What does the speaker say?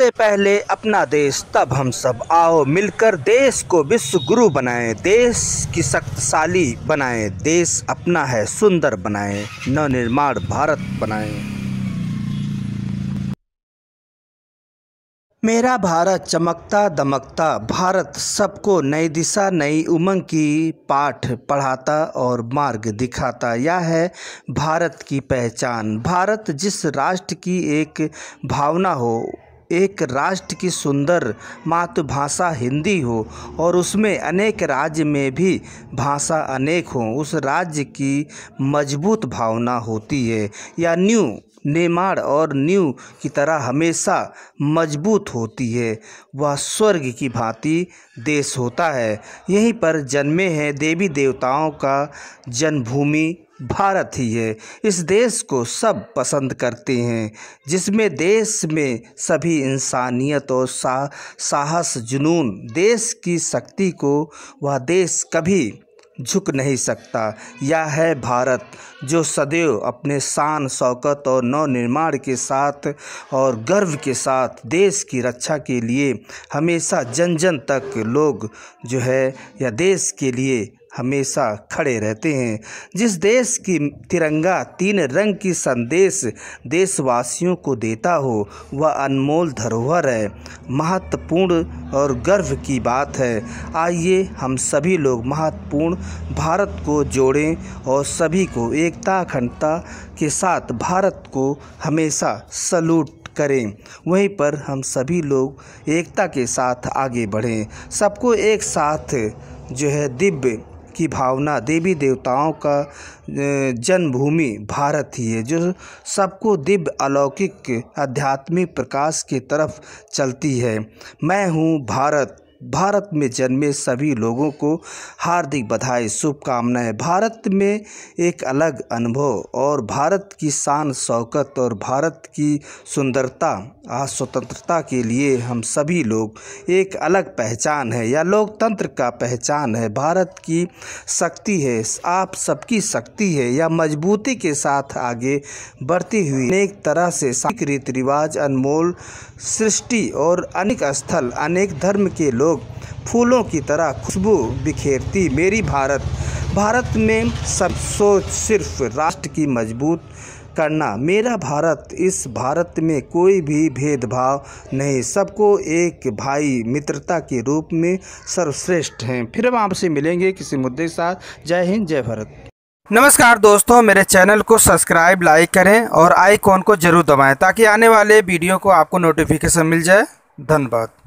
सबसे पहले अपना देश तब हम सब आओ मिलकर देश को विश्व गुरु बनाए देश की शक्तिशाली बनाए देश अपना है सुंदर बनाए नवनिर्माण भारत बनाए मेरा भारत चमकता दमकता भारत सबको नई दिशा नई उमंग की पाठ पढ़ाता और मार्ग दिखाता यह है भारत की पहचान भारत जिस राष्ट्र की एक भावना हो एक राष्ट्र की सुंदर मातृभाषा हिंदी हो और उसमें अनेक राज्य में भी भाषा अनेक हो उस राज्य की मजबूत भावना होती है या न्यू नेमाड़ और न्यू की तरह हमेशा मजबूत होती है वह स्वर्ग की भांति देश होता है यहीं पर जन्मे हैं देवी देवताओं का जन्मभूमि भारत ही है इस देश को सब पसंद करते हैं जिसमें देश में सभी इंसानियत और सा, साहस जुनून देश की शक्ति को वह देश कभी झुक नहीं सकता यह है भारत जो सदैव अपने शान शौकत और नवनिर्माण के साथ और गर्व के साथ देश की रक्षा के लिए हमेशा जन जन तक लोग जो है या देश के लिए हमेशा खड़े रहते हैं जिस देश की तिरंगा तीन रंग की संदेश देशवासियों को देता हो वह अनमोल धरोहर है महत्वपूर्ण और गर्व की बात है आइए हम सभी लोग महत्वपूर्ण भारत को जोड़ें और सभी को एकता अखंडता के साथ भारत को हमेशा सलूट करें वहीं पर हम सभी लोग एकता के साथ आगे बढ़ें सबको एक साथ जो है दिव्य की भावना देवी देवताओं का जन्मभूमि भारत ही है जो सबको दिव्य अलौकिक आध्यात्मिक प्रकाश की तरफ चलती है मैं हूँ भारत भारत में जन्मे सभी लोगों को हार्दिक बधाई शुभकामनाएं भारत में एक अलग अनुभव और भारत की शान शौकत और भारत की सुंदरता आज स्वतंत्रता के लिए हम सभी लोग एक अलग पहचान है या लोकतंत्र का पहचान है भारत की शक्ति है आप सबकी शक्ति है या मजबूती के साथ आगे बढ़ती हुई अनेक तरह से रीति रिवाज अनमोल सृष्टि और अनेक स्थल अनेक धर्म के लोग लोग फूलों की तरह खुशबू बिखेरती मेरी भारत भारत में सब सोच सिर्फ राष्ट्र की मजबूत करना मेरा भारत इस भारत में कोई भी भेदभाव नहीं सबको एक भाई मित्रता के रूप में सर्वश्रेष्ठ हैं फिर हम आपसे मिलेंगे किसी मुद्दे के साथ जय हिंद जय भारत नमस्कार दोस्तों मेरे चैनल को सब्सक्राइब लाइक करें और आइकॉन को जरूर दबाएं ताकि आने वाले वीडियो को आपको नोटिफिकेशन मिल जाए धन्यवाद